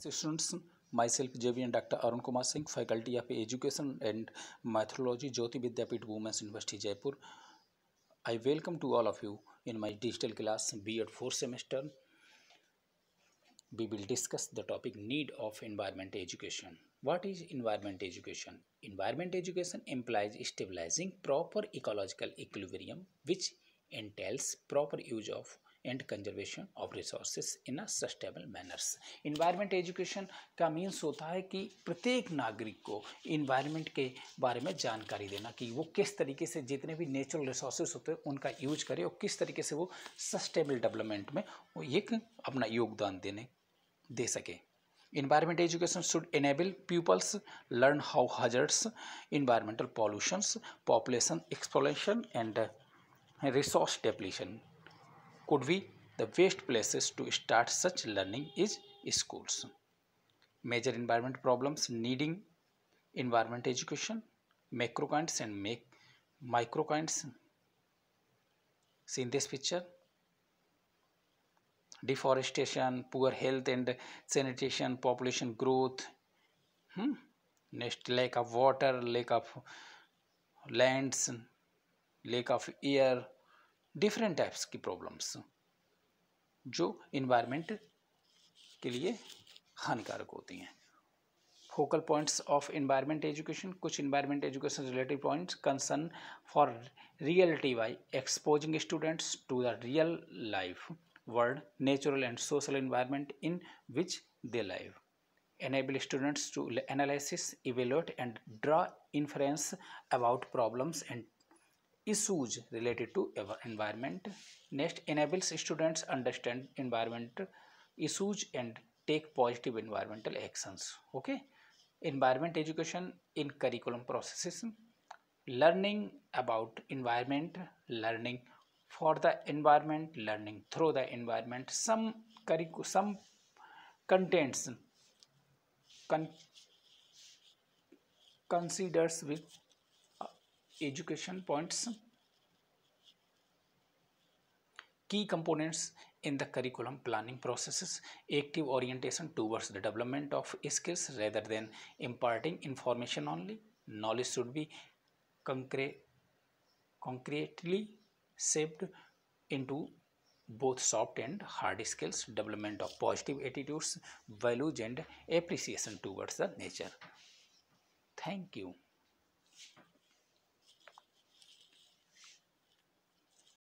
Students myself J V and doctor Arun Kumar Singh faculty of education and methodology Jyoti Vidyapeeth women's university Jaipur I welcome to all of you in my digital class B Ed fourth semester we will discuss the topic need of environment education what is environment education environment education employs stabilizing proper ecological equilibrium which entails proper use of and conservation of resources in a sustainable manners environment education का means होता है कि प्रत्येक नागरिक को environment के बारे में जानकारी देना कि वो किस तरीके से जितने भी नेचुरल रिसोर्सेस होते हैं उनका यूज करें और किस तरीके से वो सस्टेबल डेवलपमेंट में एक अपना योगदान देने दे सके environment education should enable peoples learn how hazards environmental pollutions population exploration and resource depletion could be the best places to start such learning is schools major environment problems needing environment education macro kinds and make micro kinds see in this picture deforestation poor health and sanitation population growth hmm? next lack of water lack of lands lack of air different types की problems जो environment के लिए हानिकारक होती हैं focal points of environment education कुछ environment education related points concern for reality by exposing students to the real life world natural and social environment in which they live enable students to analyse evaluate and draw inference about problems and issues related to environment. Next, enables students understand environment issues and take positive environmental actions. Okay, environment education in curriculum processes, learning about environment, learning for the environment, learning through the environment. Some curriculum, some contents con considers with uh, education points key components in the curriculum planning processes active orientation towards the development of skills rather than imparting information only knowledge should be concrete concretely shaped into both soft and hard skills development of positive attitudes values and appreciation towards the nature thank you